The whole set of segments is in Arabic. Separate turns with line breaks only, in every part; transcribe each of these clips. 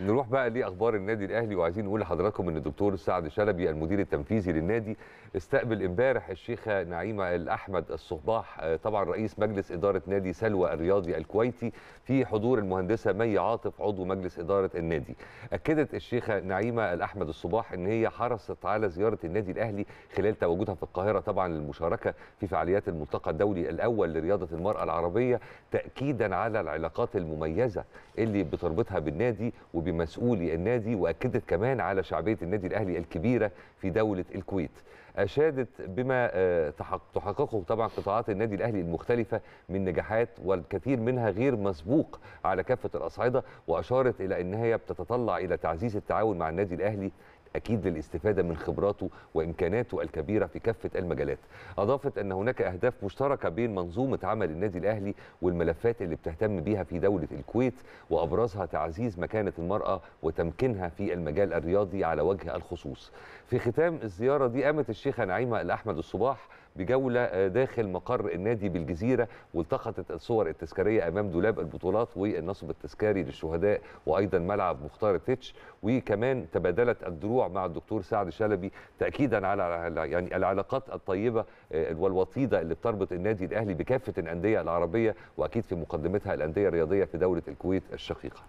نروح بقى لاخبار النادي الاهلي وعايزين نقول لحضراتكم ان الدكتور سعد شلبي المدير التنفيذي للنادي استقبل امبارح الشيخه نعيمه الاحمد الصباح آه، طبعا رئيس مجلس اداره نادي سلوى الرياضي الكويتي في حضور المهندسه مي عاطف عضو مجلس اداره النادي اكدت الشيخه نعيمه الاحمد الصباح ان هي حرصت على زياره النادي الاهلي خلال تواجدها في القاهره طبعا للمشاركه في فعاليات الملتقى الدولي الاول لرياضه المراه العربيه تاكيدا على العلاقات المميزه اللي بتربطها بالنادي النادي وبمسؤولي النادي واكدت كمان على شعبيه النادي الاهلي الكبيره في دوله الكويت اشادت بما آه، تحققه طبعا قطاعات النادي الاهلي المختلفه من نجاحات والكثير منها غير مسبوق على كافه الاصعده واشارت الى ان هي بتتطلع الى تعزيز التعاون مع النادي الاهلي أكيد للاستفادة من خبراته وإمكاناته الكبيرة في كافة المجالات أضافت أن هناك أهداف مشتركة بين منظومة عمل النادي الأهلي والملفات اللي بتهتم بيها في دولة الكويت وأبرزها تعزيز مكانة المرأة وتمكينها في المجال الرياضي على وجه الخصوص في ختام الزيارة دي قامت الشيخة نعيمة الأحمد الصباح بجوله آه، داخل مقر النادي بالجزيره والتقطت الصور التذكاريه امام دولاب البطولات والنصب التذكاري للشهداء وايضا ملعب مختار تيتش وكمان تبادلت الدروع مع الدكتور سعد شلبي تاكيدا على يعني العلاقات الطيبه آه، والوطيده اللي بتربط النادي الاهلي بكافه الانديه العربيه واكيد في مقدمتها الانديه الرياضيه في دوله الكويت الشقيقه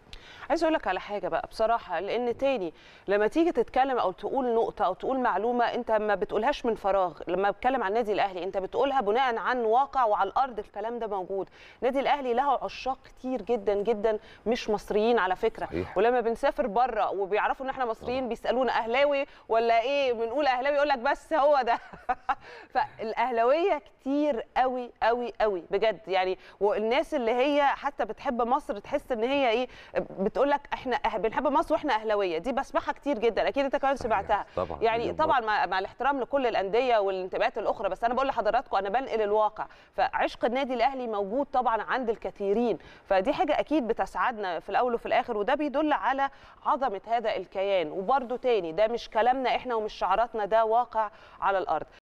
عايز اقول لك على حاجه بقى بصراحه لان تاني لما تيجي تتكلم او تقول نقطه او تقول معلومه انت ما بتقولهاش من فراغ لما بتكلم عن النادي الاهلي انت بتقولها بناء عن واقع وعلى الارض الكلام ده موجود النادي الاهلي له عشاق كتير جدا جدا مش مصريين على فكره صحيح. ولما بنسافر بره وبيعرفوا ان احنا مصريين آه. بيسالونا اهلاوي ولا ايه بنقول اهلاوي يقول لك بس هو ده فالاهلاويه كتير قوي قوي قوي بجد يعني والناس اللي هي حتى بتحب مصر تحس ان هي ايه بتقول لك احنا أه-، بنحب مصر واحنا اهلاويه دي بسمعها كتير جدا اكيد انت كمان سمعتها طبعا يعني طبعا مع, مع الاحترام لكل الانديه والانتماءات الاخرى بس انا بقول لحضراتكم انا بنقل الواقع فعشق النادي الاهلي موجود طبعا عند الكثيرين فدي حاجه اكيد بتسعدنا في الاول وفي الاخر وده بيدل على عظمه هذا الكيان وبرده تاني ده مش كلامنا احنا ومش شعاراتنا ده واقع على الارض